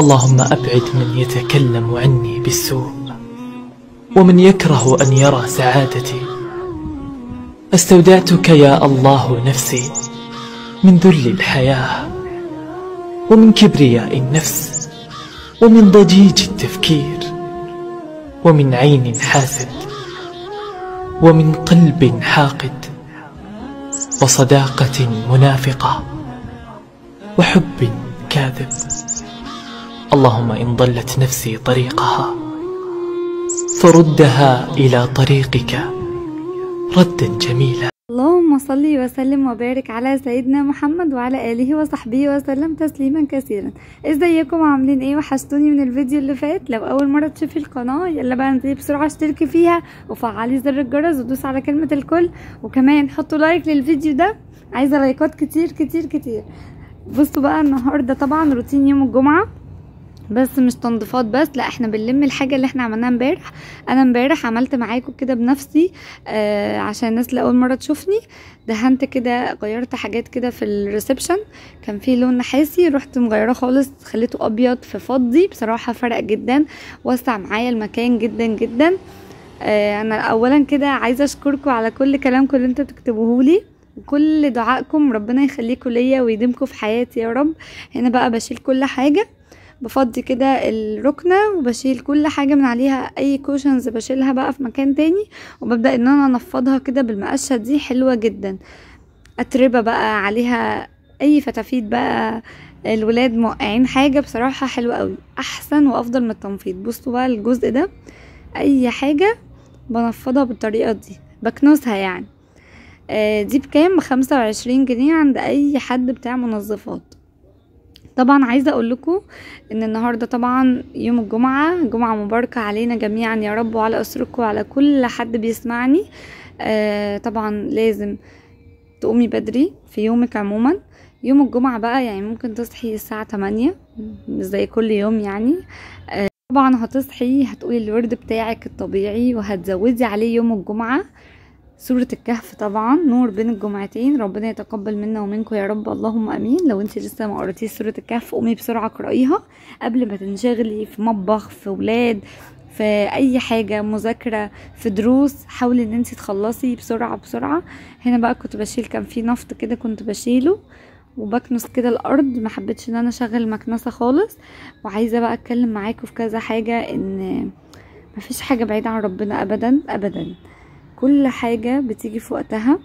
اللهم أبعد من يتكلم عني بالسوء ومن يكره أن يرى سعادتي استودعتك يا الله نفسي من ذل الحياة ومن كبرياء النفس ومن ضجيج التفكير ومن عين حاسد ومن قلب حاقد وصداقة منافقة وحب كاذب اللهم إن ضلت نفسي طريقها فردها إلى طريقك ردا جميلا اللهم صل وسلم وبارك على سيدنا محمد وعلى اله وصحبه وسلم تسليما كثيرا ازيكم عاملين ايه وحشتوني من الفيديو اللي فات لو اول مره تشوفي القناه يلا بقى انزلي بسرعه اشتركي فيها وفعلي زر الجرس ودوس على كلمه الكل وكمان حطوا لايك للفيديو ده عايزه لايكات كتير كتير كتير بصوا بقى النهارده طبعا روتين يوم الجمعه بس مش تنظيفات بس لا احنا بنلم الحاجه اللي احنا عملناها امبارح انا امبارح عملت معاكم كده بنفسي آه عشان الناس اللي اول مره تشوفني دهنت كده غيرت حاجات كده في الريسبشن كان فيه لون نحاسي رحت مغيره خالص خليته ابيض في فضي بصراحه فرق جدا وسع معايا المكان جدا جدا آه انا اولا كده عايزه اشكركم على كل كلامكم اللي انتوا بتكتبوهولي وكل دعائكم ربنا يخليكم ليا ويديمكم في حياتي يا رب هنا بقى بشيل كل حاجه بفضي كده الركنة وبشيل كل حاجة من عليها اي كوشنز بشيلها بقى في مكان تاني وببدأ ان انا انفضها كده بالمقشة دي حلوة جدا اتربة بقى عليها اي فتافيت بقى الولاد موقعين حاجة بصراحة حلوة قوي احسن وافضل من التنفيض بصوا بقى الجزء ده اي حاجة بنفضها بالطريقة دي بكنسها يعني آه، دي بكام بخمسة وعشرين جنيه عند اي حد بتاع منظفات طبعا عايزه اقول لكم ان النهارده طبعا يوم الجمعه جمعه مباركه علينا جميعا يا رب وعلى اسركم وعلى كل حد بيسمعني آه طبعا لازم تقومي بدري في يومك عموما يوم الجمعه بقى يعني ممكن تصحي الساعه 8 زي كل يوم يعني آه طبعا هتصحي هتقولي الورد بتاعك الطبيعي وهتزودي عليه يوم الجمعه سورة الكهف طبعا نور بين الجمعتين ربنا يتقبل منا ومنكم يا رب اللهم امين لو انت لسه ما قريتيش سورة الكهف قومي بسرعة اقرايها قبل ما تنشغلي في مطبخ في ولاد في اي حاجة مذاكرة في دروس حاولي ان انت تخلصي بسرعة بسرعة هنا بقى كنت بشيل كان في نفط كده كنت بشيله وبكنس كده الارض ما حبيتش ان انا اشغل مكنسه خالص وعايزه بقى اتكلم معاكم في كذا حاجه ان مفيش حاجه بعيده عن ربنا ابدا ابدا كل حاجة بتيجي في وقتها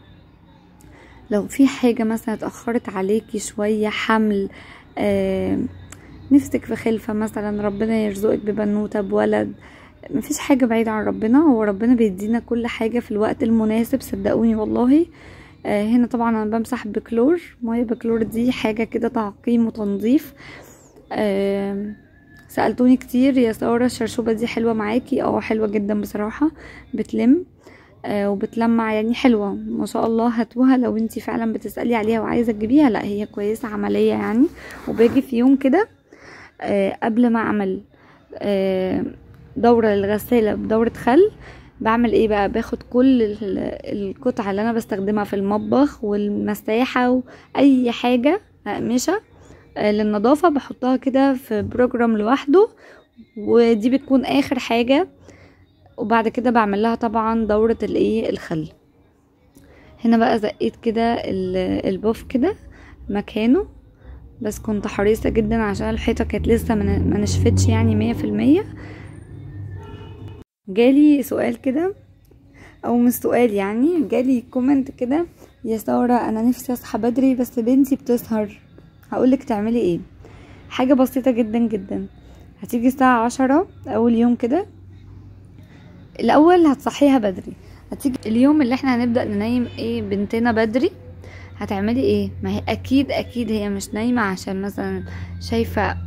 لو في حاجة مثلا اتأخرت عليكي شوية حمل نفسك في خلفة مثلا ربنا يرزقك ببنوتة بولد مفيش حاجة بعيدة عن ربنا هو ربنا بيدينا كل حاجة في الوقت المناسب صدقوني والله آه، هنا طبعا انا بمسح بكلور مية بكلور دي حاجة كده تعقيم وتنظيف سألتوني كتير يا سارة الشرشوبة دي حلوة معاكي اه حلوة جدا بصراحة بتلم آه، وبتلمع يعني حلوة ما شاء الله هاتوها لو انتي فعلا بتسألي عليها وعايزة تجيبيها لا هي كويسة عملية يعني وباجي في يوم كده آه، قبل ما اعمل آه، دورة للغسالة بدورة خل بعمل ايه بقى باخد كل القطع اللي انا بستخدمها في المطبخ والمساحة واي حاجة اقمشة للنظافة بحطها كده في بروجرام لوحده ودي بتكون اخر حاجة وبعد كده بعمل لها طبعا دورة الايه الخل هنا بقى زقيت كده البوف كده مكانه بس كنت حريصة جدا عشان الحيطة كانت لسه ما نشفتش يعني مية في المية جالي سؤال كده او مش سؤال يعني جالي كومنت كده يا سارة انا نفسي اصحى بدري بس بنتي بتسهر هقولك تعملي ايه حاجة بسيطة جدا جدا هتيجي الساعة عشرة اول يوم كده الاول هتصحيها بدري هتيجي اليوم اللي احنا هنبدا ننيم ايه بنتنا بدري هتعملي ايه ما هي اكيد اكيد هي مش نايمه عشان مثلا شايفه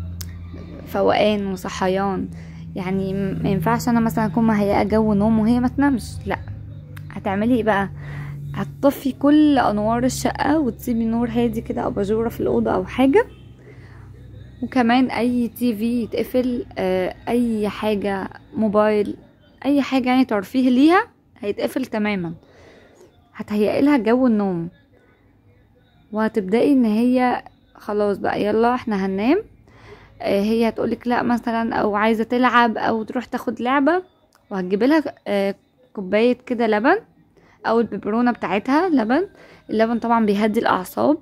فوقان وصحيان يعني ما ينفعش انا مثلا اكون مهيئه جو نوم وهي ما تنامش لا هتعملي ايه بقى هتطفي كل انوار الشقه وتسيبي نور هادي كده اباجوره في الاوضه او حاجه وكمان اي تي في يتقفل آه، اي حاجه موبايل اي حاجه يعني ترفيه ليها هيتقفل تماما هتهيئ لها جو النوم وهتبداي ان هي خلاص بقى يلا احنا هننام آه، هي هتقولك لا مثلا او عايزه تلعب او تروح تاخد لعبه وهتجيب لها آه، كوبايه كده لبن او البيبرونه بتاعتها لبن اللبن طبعا بيهدي الاعصاب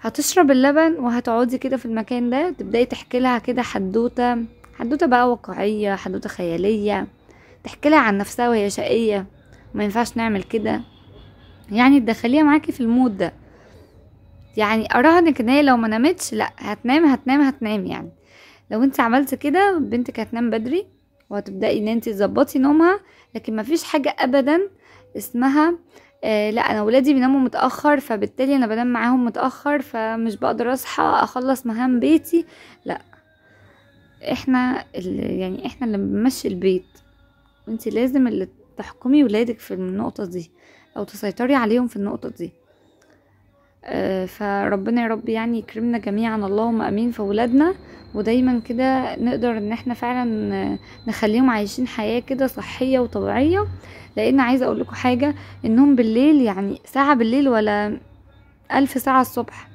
هتشرب اللبن وهتقعدي كده في المكان ده تبداي تحكي لها كده حدوته حدوته بقى واقعيه حدوته خياليه تحكي لها عن نفسها وهي شقية ما ينفعش نعمل كده يعني تدخليها معاكي في المود ده يعني اراهنك ان هي لو ما نامتش لا هتنام هتنام هتنام يعني لو انت عملت كده بنتك هتنام بدري وهتبداي ان انت تظبطي نومها لكن ما فيش حاجه ابدا اسمها آه لا انا ولادي بيناموا متاخر فبالتالي انا بنام معاهم متاخر فمش بقدر اصحى اخلص مهام بيتي لا احنا يعني احنا اللي بنمشي البيت وانت لازم اللي تحكمي ولادك في النقطة دي او تسيطري عليهم في النقطة دي آه، فربنا يا رب يعني يكرمنا جميعا اللهم امين في ولادنا ودايما كده نقدر ان احنا فعلا نخليهم عايشين حياه كده صحيه وطبيعيه لان عايزه اقول لكم حاجه انهم بالليل يعني ساعه بالليل ولا ألف ساعه الصبح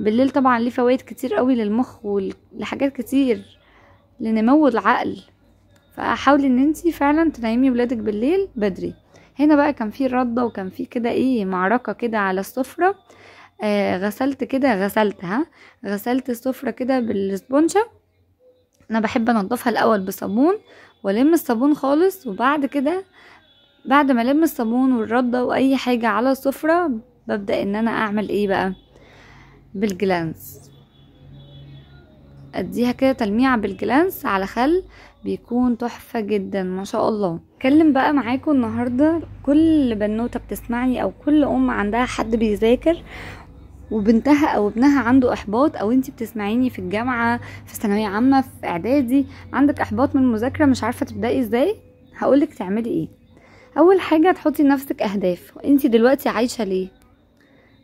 بالليل طبعا ليه فوائد كتير قوي للمخ ولحاجات كتير لنمو العقل فحاولي ان انتي فعلا تنيمي ولادك بالليل بدري هنا بقى كان في رده وكان في كده ايه معركه كده على السفره آه غسلت كده غسلتها غسلت السفره كده بالاسبونشه انا بحب انضفها الاول بصابون والم الصابون خالص وبعد كده بعد ما الم الصابون والرده واي حاجه على السفره ببدا ان انا اعمل ايه بقى بالجلانس اديها كده تلميعه بالجلانس على خل بيكون تحفة جدا ما شاء الله اتكلم بقى معاكم النهاردة كل بنوتة بتسمعني او كل ام عندها حد بيذاكر وبنتها او ابنها عنده احباط او انتي بتسمعيني في الجامعة في ثانوية عامة في اعدادي عندك احباط من المذاكرة مش عارفة تبدأي ازاي هقولك تعملي ايه اول حاجة تحطي لنفسك اهداف انتي دلوقتي عايشة ليه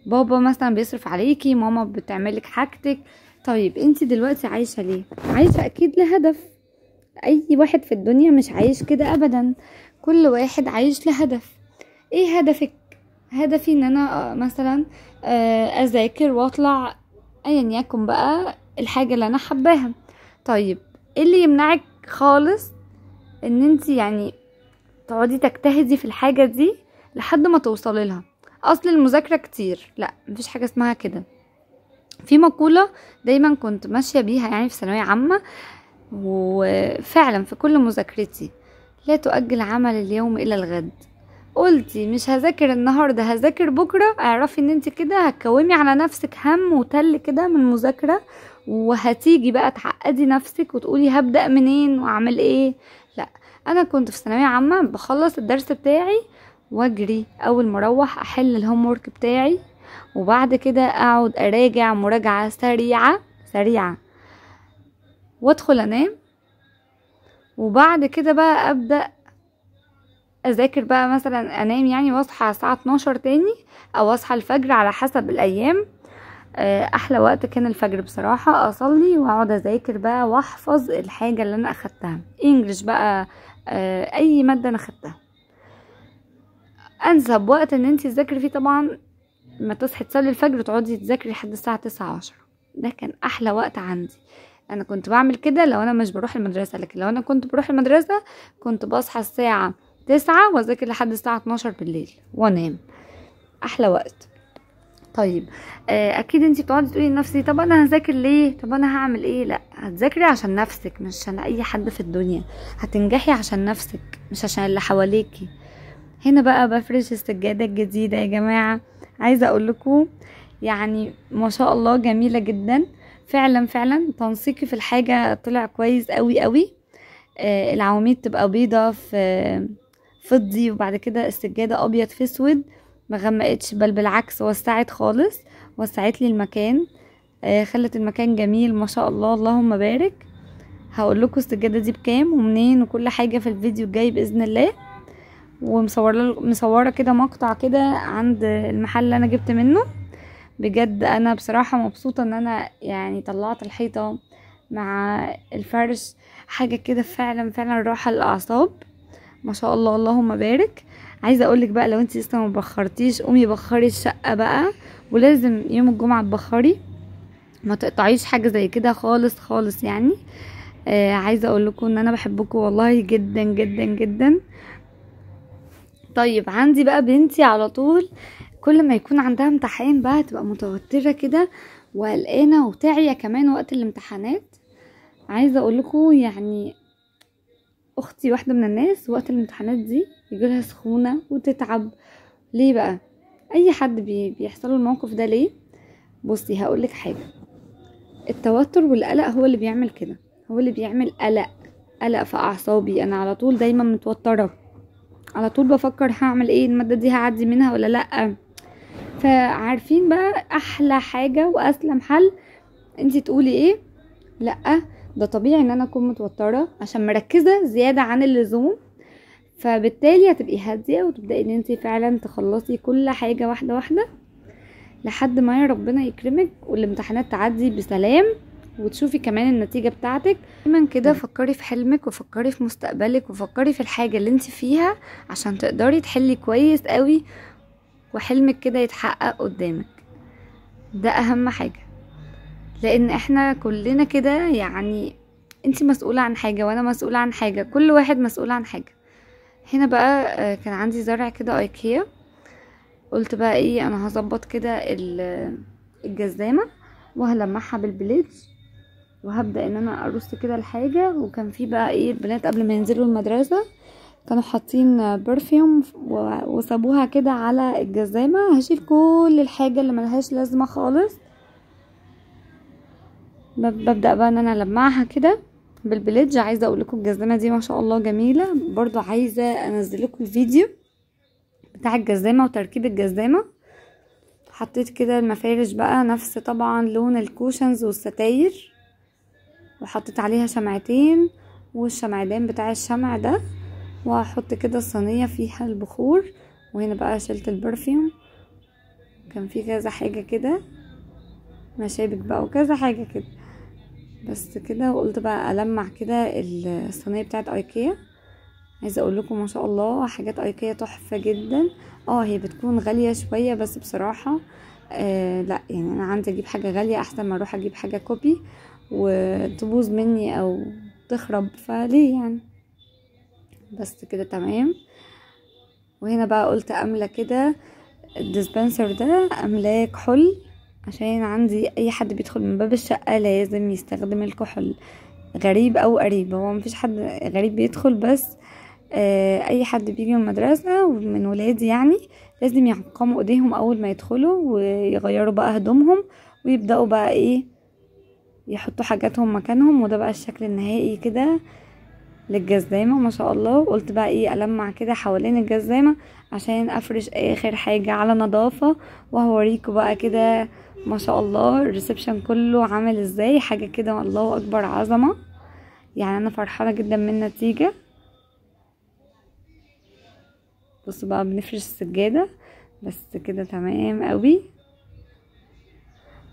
بابا مثلا بيصرف عليكي ماما بتعملك حاجتك طيب انت دلوقتي عايشه ليه عايشه اكيد لهدف اي واحد في الدنيا مش عايش كده ابدا كل واحد عايش لهدف ايه هدفك هدفي ان انا آه، مثلا آه، اذاكر واطلع ايا يكن بقى الحاجه اللي انا حباها طيب ايه اللي يمنعك خالص ان انت يعني تقعدي تجتهدي في الحاجه دي لحد ما توصلي لها اصل المذاكره كتير لا مفيش حاجه اسمها كده في مقوله دايما كنت ماشيه بيها يعني في ثانويه عامه وفعلا في كل مذاكرتي لا تؤجل عمل اليوم إلى الغد قلتي مش هذاكر النهاردة هذاكر بكرة اعرفي ان انت كده هتكومي على نفسك هم وتل كده من مذاكرة وهتيجي بقى تعقدي نفسك وتقولي هبدأ منين واعمل ايه لا انا كنت في ثانوية عامة بخلص الدرس بتاعي واجري اول ما اروح احل الهومورك بتاعي وبعد كده اقعد اراجع مراجعة سريعة سريعة وادخل انام وبعد كده بقى ابدا اذاكر بقى مثلا انام يعني واصحى الساعه 12 تاني او اصحى الفجر على حسب الايام آه، احلى وقت كان الفجر بصراحه اصلي واقعد اذاكر بقى واحفظ الحاجه اللي انا اخدتها انجلش بقى آه، اي ماده انا اخدتها انسب وقت ان انت تذاكري فيه طبعا ما تصحي تصلي الفجر تقعدي تذاكري لحد الساعه 9 10 ده كان احلى وقت عندي انا كنت بعمل كده لو انا مش بروح المدرسه لكن لو انا كنت بروح المدرسه كنت بصحى الساعه تسعة واذاكر لحد الساعه 12 بالليل وانام احلى وقت طيب آه، اكيد انت بتقعدي تقولي لنفسي طب انا هذاكر ليه طب انا هعمل ايه لا هتذاكري عشان نفسك مش عشان اي حد في الدنيا هتنجحي عشان نفسك مش عشان اللي حواليكي هنا بقى بفرش السجاده الجديده يا جماعه عايزه اقول لكم يعني ما شاء الله جميله جدا فعلا فعلا تنسيقي في الحاجة طلع كويس قوي قوي آه العواميد تبقى بيضة في فضي وبعد كده السجادة ابيض في اسود ما غمقتش بل بالعكس وسعت خالص وسعت لي المكان آه خلت المكان جميل ما شاء الله اللهم بارك هقول لكم السجاده دي بكام ومنين وكل حاجه في الفيديو الجاي باذن الله ومصوره مصوره كده مقطع كده عند المحل اللي انا جبت منه بجد انا بصراحة مبسوطة ان انا يعني طلعت الحيطة مع الفرش حاجة كده فعلا فعلا راحة للاعصاب ما شاء الله اللهم بارك عايزه اقولك بقى لو انت لسه ما بخرتيش قومي بخري الشقه بقى ولازم يوم الجمعه تبخري ما تقطعيش حاجه زي كده خالص خالص يعني آه عايزه اقول لكم ان انا بحبكم والله جدا جدا جدا طيب عندي بقى بنتي على طول كل ما يكون عندها امتحان بقى تبقى متوترة كده وقلقانة وتاعية كمان وقت الامتحانات عايزة لكم يعني اختي واحدة من الناس وقت الامتحانات دي يجيلها سخونة وتتعب ليه بقى اي حد بيحصله الموقف ده ليه بصي هقولك حاجة التوتر والقلق هو اللي بيعمل كده هو اللي بيعمل قلق قلق في اعصابي انا على طول دايما متوتره على طول بفكر هعمل ايه الماده دي هعدي منها ولا لا فعارفين بقى احلى حاجه واسلم حل انت تقولي ايه لا ده طبيعي ان انا اكون متوتره عشان مركزه زياده عن اللزوم فبالتالي هتبقي هاديه وتبداي ان انت فعلا تخلصي كل حاجه واحده واحده لحد ما ربنا يكرمك والامتحانات تعدي بسلام وتشوفي كمان النتيجه بتاعتك دايما كده فكري في حلمك وفكري في مستقبلك وفكري في الحاجه اللي انت فيها عشان تقدري تحلي كويس قوي وحلمك كده يتحقق قدامك ده اهم حاجة لان احنا كلنا كده يعني انت مسؤولة عن حاجة وانا مسؤولة عن حاجة كل واحد مسؤول عن حاجة هنا بقى آه، كان عندي زرع كده ايكيا قلت بقى ايه انا هظبط كده الجزامة وهلمعها بالبليدز وهبدا ان انا ارص كده الحاجه وكان في بقى ايه البنات قبل ما ينزلوا المدرسه كانوا حاطين برفيوم وسابوها كده على الجزامة هشيل كل الحاجة اللي ملهاش لازمة خالص ببدأ بقى ان انا ألمعها كده بالبليدج عايزة اقول لكم الجزامة دي ما شاء الله جميلة برضو عايزة انزل لكم الفيديو بتاع الجزامة وتركيب الجزامة حطيت كده المفارش بقى نفس طبعا لون الكوشنز والستاير وحطيت عليها شمعتين والشمعدان بتاع الشمع ده وهحط كده الصينية فيها البخور وهنا بقى شلت البرفيوم كان في كذا حاجه كده مشابك بقى وكذا حاجه كده بس كده وقلت بقى المع كده الصينيه بتاعت ايكيا عايزه اقول لكم ما شاء الله حاجات ايكيا تحفه جدا اه هي بتكون غاليه شويه بس بصراحه آه لا يعني انا عندي اجيب حاجه غاليه احسن ما اروح اجيب حاجه كوبي وتبوظ مني او تخرب فليه يعني بس كده تمام وهنا بقى قلت املى كده الديسبنسر ده املاه كحول عشان عندي اي حد بيدخل من باب الشقه لازم يستخدم الكحول غريب او قريب هو مفيش حد غريب بيدخل بس آه، اي حد بيجي من المدرسه ومن ولادي يعني لازم يعقموا ايديهم اول ما يدخلوا ويغيروا بقى هدومهم ويبداوا بقى ايه يحطوا حاجاتهم مكانهم وده بقى الشكل النهائي كده للجزامة ما شاء الله قلت بقى ايه ألمع كده حوالين الجزامة عشان أفرش آخر حاجة على نظافة وهوريكوا بقى كده ما شاء الله الريسبشن كله عامل ازاي حاجة كده الله أكبر عظمة يعني أنا فرحانة جدا من النتيجة بصوا بقى بنفرش السجادة بس كده تمام قوي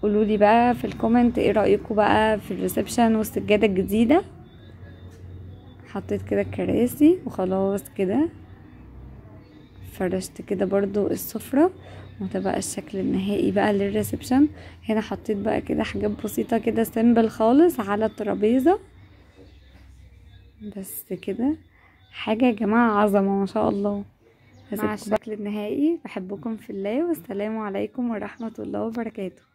قولولي بقى في الكومنت ايه رأيكم بقى في الريسبشن والسجادة الجديدة حطيت كده الكراسي وخلاص كده فرشت كده برضو السفرة وتبقى بقى الشكل النهائي بقى للريسبشن هنا حطيت بقى كده حاجات بسيطة كده سيمبل خالص على الترابيزة بس كده حاجة يا جماعة عظمة ما شاء الله مع الشكل النهائي بحبكم في الله والسلام عليكم ورحمة الله وبركاته